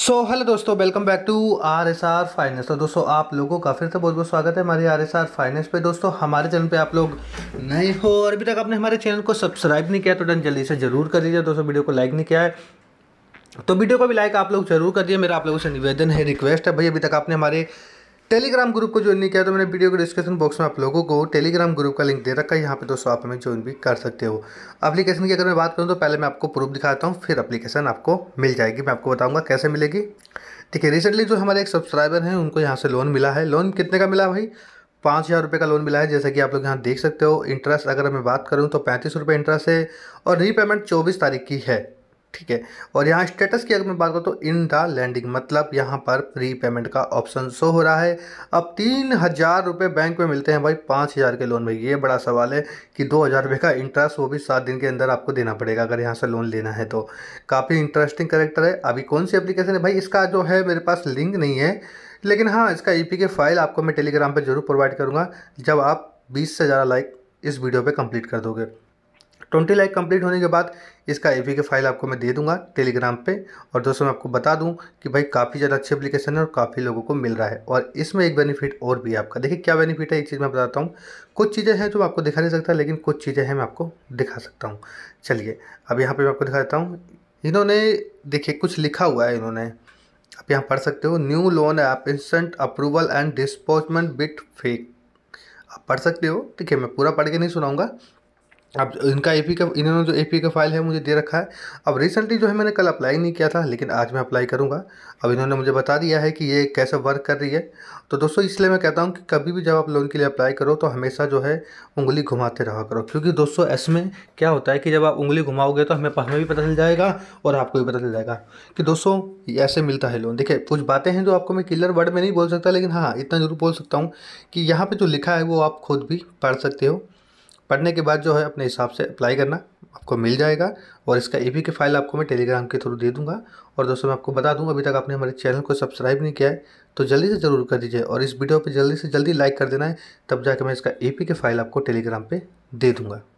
सो so, hello दोस्तों welcome back to R S R finance तो दोस्तों आप लोगों का फिर से बहुत बहुत स्वागत है हमारे आर एस आर फाइनेंस पे दोस्तों हमारे चैनल पे आप लोग नए हो और अभी तक आपने हमारे चैनल को सब्सक्राइब नहीं किया तो डन जल्दी से जरूर कर दीजिए दोस्तों वीडियो को लाइक नहीं किया है तो वीडियो को भी लाइक आप लोग जरूर कर दिए मेरा आप लोगों से निवेदन है रिक्वेस्ट है भाई अभी तक आपने हमारे टेलीग्राम ग्रुप को ज्वाइन नहीं किया तो मैंने वीडियो के डिस्क्रिप्शन बॉक्स में आप लोगों को टेलीग्राम ग्रुप का लिंक दे रखा है यहाँ पे दोस्तों आप हमें ज्वाइन भी कर सकते हो एप्लीकेशन की अगर मैं बात करूँ तो पहले मैं आपको प्रूफ दिखाता हूँ फिर एप्लीकेशन आपको मिल जाएगी मैं आपको बताऊँगा कैसे मिलेगी देखिए रिसेंटली जो हमारे एक सब्सक्राइबर हैं उनको यहाँ से लोन मिला है लोन कितने का मिला भाई पाँच हज़ार रुपये का लोन मिला है जैसा कि आप लोग यहाँ देख सकते हो इंटरेस्ट अगर मैं बात करूँ तो पैंतीस रुपये इंटरेस्ट है और रीपेमेंट चौबीस तारीख की है ठीक है और यहाँ स्टेटस की अगर मैं बात करूँ तो इन द लैंडिंग मतलब यहाँ पर प्री पेमेंट का ऑप्शन शो हो रहा है अब तीन हज़ार रुपये बैंक में मिलते हैं भाई पाँच हज़ार के लोन में ये बड़ा सवाल है कि दो हज़ार रुपये का इंटरेस्ट वो भी सात दिन के अंदर आपको देना पड़ेगा अगर यहाँ से लोन लेना है तो काफ़ी इंटरेस्टिंग करेक्टर है अभी कौन सी एप्लीकेशन है भाई इसका जो है मेरे पास लिंक नहीं है लेकिन हाँ इसका ई के फाइल आपको मैं टेलीग्राम पर जरूर प्रोवाइड करूँगा जब आप बीस से ज़्यादा लाइक इस वीडियो पर कंप्लीट कर दोगे ट्वेंटी लाइक कंप्लीट होने के बाद इसका ए के फाइल आपको मैं दे दूंगा टेलीग्राम पे और दोस्तों मैं आपको बता दूं कि भाई काफ़ी ज़्यादा अच्छी एप्लीकेशन है और काफ़ी लोगों को मिल रहा है और इसमें एक बेनिफिट और भी है आपका देखिए क्या बेनिफिट है एक चीज़ मैं बताता हूँ कुछ चीज़ें हैं जो आपको दिखा नहीं सकता लेकिन कुछ चीज़ें हैं मैं आपको दिखा सकता हूँ चलिए अब यहाँ पर मैं आपको दिखा देता हूँ इन्होंने देखिए कुछ लिखा हुआ है इन्होंने आप यहाँ पढ़ सकते हो new loan app instant approval and disbursement bit fake आप पढ़ सकते हो ठीक है मैं पूरा पढ़ के नहीं सुनाऊंगा अब इनका ए पी का इन्होंने जो ए पी का फाइल है मुझे दे रखा है अब रिसेंटली जो है मैंने कल अप्लाई नहीं किया था लेकिन आज मैं अप्लाई करूँगा अब इन्होंने मुझे बता दिया है कि ये कैसे वर्क कर रही है तो दोस्तों इसलिए मैं कहता हूँ कि कभी भी जब आप लोन के लिए अप्लाई करो तो हमेशा जो है उंगली घुमाते रहा करो क्योंकि दोस्तों में क्या होता है कि जब आप उंगली घुमाओगे तो हमें हमें भी पता चल जाएगा और आपको भी पता चल जाएगा कि दोस्तों ऐसे मिलता है लोन देखिए कुछ बातें हैं जो आपको मैं क्लियर वर्ड में नहीं बोल सकता लेकिन हाँ इतना ज़रूर बोल सकता हूँ कि यहाँ पर जो लिखा है वो आप खुद भी पढ़ सकते हो पढ़ने के बाद जो है अपने हिसाब से अप्लाई करना आपको मिल जाएगा और इसका ए की फाइल आपको मैं टेलीग्राम के थ्रू दे दूंगा और दोस्तों मैं आपको बता दूंगा अभी तक आपने हमारे चैनल को सब्सक्राइब नहीं किया है तो जल्दी से ज़रूर कर दीजिए और इस वीडियो पर जल्दी से जल्दी लाइक कर देना है तब जाकर मैं इसका ए के फ़ाइल आपको टेलीग्राम पर दे दूँगा